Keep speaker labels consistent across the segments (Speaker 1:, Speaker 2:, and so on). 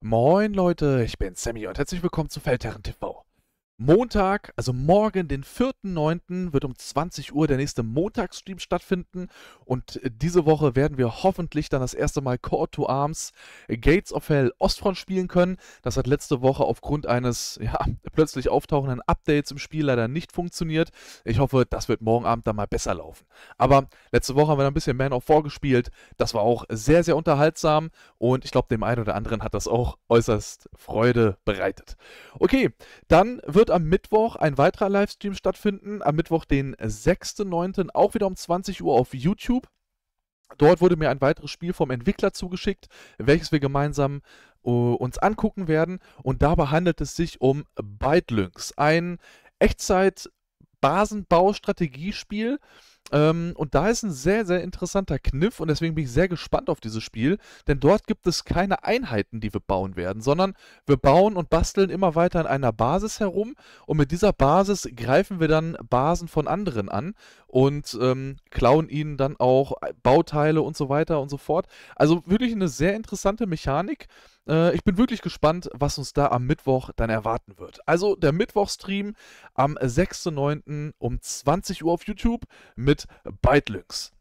Speaker 1: Moin Leute, ich bin Sammy und herzlich willkommen zu Feldherren TV. Montag, also morgen, den 4.9., wird um 20 Uhr der nächste Montagsstream stattfinden. Und äh, diese Woche werden wir hoffentlich dann das erste Mal Core to Arms äh, Gates of Hell Ostfront spielen können. Das hat letzte Woche aufgrund eines ja, plötzlich auftauchenden Updates im Spiel leider nicht funktioniert. Ich hoffe, das wird morgen Abend dann mal besser laufen. Aber letzte Woche haben wir dann ein bisschen Man of War gespielt. Das war auch sehr, sehr unterhaltsam. Und ich glaube, dem einen oder anderen hat das auch äußerst Freude bereitet. Okay, dann wird wird am Mittwoch ein weiterer Livestream stattfinden. Am Mittwoch, den 6.9., auch wieder um 20 Uhr auf YouTube. Dort wurde mir ein weiteres Spiel vom Entwickler zugeschickt, welches wir gemeinsam äh, uns angucken werden. Und dabei handelt es sich um Bytelynx, ein echtzeit basenbaustrategiespiel ähm, und da ist ein sehr, sehr interessanter Kniff und deswegen bin ich sehr gespannt auf dieses Spiel, denn dort gibt es keine Einheiten, die wir bauen werden, sondern wir bauen und basteln immer weiter an einer Basis herum und mit dieser Basis greifen wir dann Basen von anderen an und ähm, klauen ihnen dann auch äh, Bauteile und so weiter und so fort. Also wirklich eine sehr interessante Mechanik. Äh, ich bin wirklich gespannt, was uns da am Mittwoch dann erwarten wird. Also der Mittwochstream am 6.9. um 20 Uhr auf YouTube mit Bytelynx.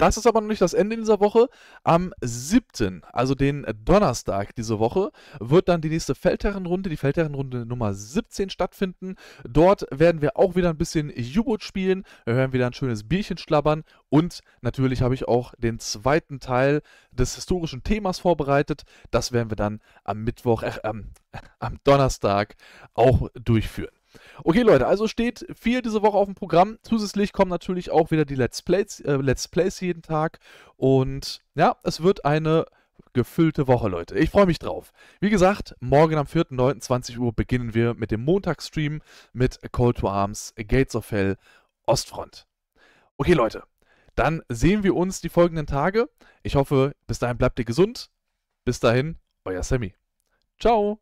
Speaker 1: Das ist aber noch nicht das Ende dieser Woche. Am 7., also den Donnerstag diese Woche, wird dann die nächste Feldherrenrunde, die Feldherrenrunde Nummer 17 stattfinden. Dort werden wir auch wieder ein bisschen U-Boot spielen, wir werden wieder ein schönes Bierchen schlabbern und natürlich habe ich auch den zweiten Teil des historischen Themas vorbereitet. Das werden wir dann am Mittwoch, äh, am, äh, am Donnerstag auch durchführen. Okay, Leute, also steht viel diese Woche auf dem Programm. Zusätzlich kommen natürlich auch wieder die Let's Plays, äh, Let's Plays jeden Tag. Und ja, es wird eine gefüllte Woche, Leute. Ich freue mich drauf. Wie gesagt, morgen am 4.9.20 Uhr beginnen wir mit dem Montagsstream mit Call to Arms, Gates of Hell, Ostfront. Okay, Leute, dann sehen wir uns die folgenden Tage. Ich hoffe, bis dahin bleibt ihr gesund. Bis dahin, euer Sammy. Ciao.